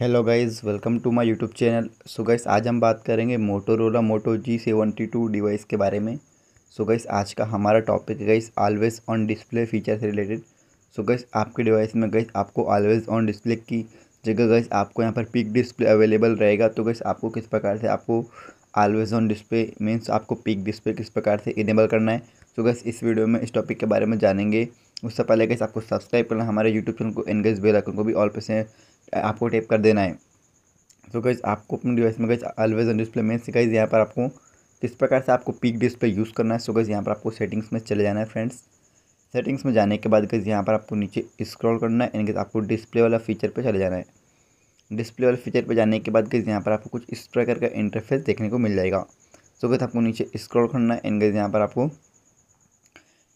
hello guys welcome to my YouTube channel so guys आज हम बात करेंगे Motorola Moto G seventy two device के बारे में सो so गाइस आज का हमारा टॉपिक है guys always on display feature से रिलेटेड सो गाइस आपके डिवाइस में गाइस आपको ऑलवेज़ ऑन डिस्प्ले की जगह गाइस आपको यहाँ पर पिक डिस्प्ले अवेलेबल रहेगा तो गाइस आपको किस प्रकार से आपको ऑलवेज़ ऑन डिस्प्ले मीन्स आपको पिक डिस्प्ले किस प्रकार से इनेबल करना है सो so गाइस इस वीडियो में इस टॉपिक के बारे में जानेंगे उससे पहले गैस आपको सब्सक्राइब करना हमारे यूट्यूब चैनल को एनगेज बेल आइकन को भी ऑल पे से आपको टेप कर देना है तो गैस आपको अपने डिवाइस में गैस ऑलवेज ऑन डिस्प्ले में से गैस यहाँ पर आपको किस प्रकार से आपको पीक डिस्प्ले यूज़ करना है सो गैस यहाँ पर आपको सेटिंग्स में चले जाना है फ्रेंड्स सेटिंग्स में जाने के बाद गैस यहाँ पर आपको नीचे स्क्रॉल करना है एंड आपको डिस्प्ले वाला फीचर पर चले जाना है डिस्प्ले वाले फीचर पर जाने के बाद गैस यहाँ पर आपको कुछ इस प्रकार का इंटरफेस देखने को मिल जाएगा सो गैस आपको नीचे स्क्रॉल करना है एंड गैस यहाँ पर आपको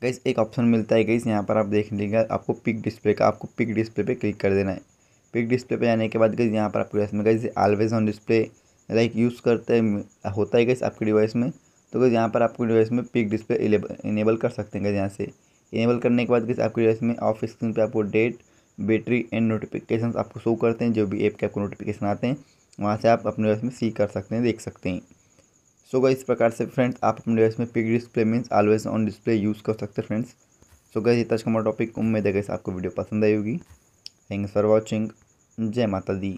गैस एक ऑप्शन मिलता है गैस यहाँ पर आप देख लीजिएगा आपको पिक डिस्प्ले का आपको पिक डिस्प्ले पर क्लिक कर देना है पिक डिस्प्ले पे जाने के बाद गई यहाँ पर आपके डिवाइस में गई always on display like use करते होता है गई आपके डिवाइस में तो गई यहाँ पर आपके डिवाइस में पिक डिस्प्ले इनेबल कर सकते हैं गई यहाँ से इनेबल करने के बाद गई आपके डिवाइस में ऑफ स्क्रीन पर आपको डेट बैटरी एंड नोटिफिकेशन आपको शो करते हैं जो भी ऐप के आपको नोटिफिकेशन आते हैं वहाँ से आप अपने डिवाइस में सी कर सकते हैं देख सकते हैं सो so गई इस प्रकार से फ्रेंड्स आप अपने डिवाइस में peek display means always on display use कर सकते हैं फ्रेंड्स सो गई ये तक हमारा टॉपिक उम्मीद है गई आपको वीडियो पसंद आई होगी थैंक्स फॉर वॉचिंग जय माता दी